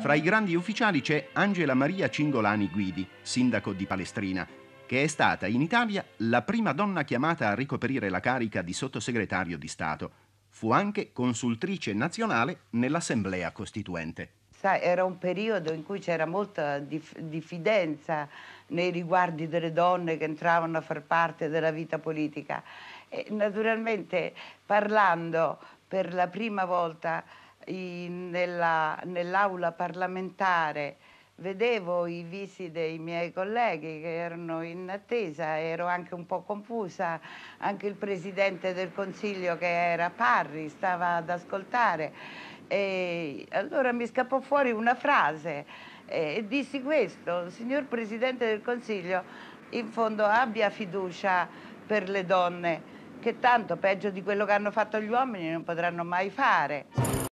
Fra i grandi ufficiali c'è Angela Maria Cingolani Guidi, sindaco di Palestrina, che è stata in Italia la prima donna chiamata a ricoprire la carica di sottosegretario di Stato. Fu anche consultrice nazionale nell'Assemblea Costituente. Sa, era un periodo in cui c'era molta dif- diffidenza nei riguardi delle donne che entravano a far parte della vita politica. E naturalmente parlando per la prima volta nell'aula parlamentare vedevo i visi dei miei colleghi che erano in attesa, ero anche un po' confusa, anche il presidente del consiglio che era Parri stava ad ascoltare e allora mi scappò fuori una frase e dissi questo, signor presidente del consiglio, in fondo abbia fiducia per le donne che tanto peggio di quello che hanno fatto gli uomini non potranno mai fare.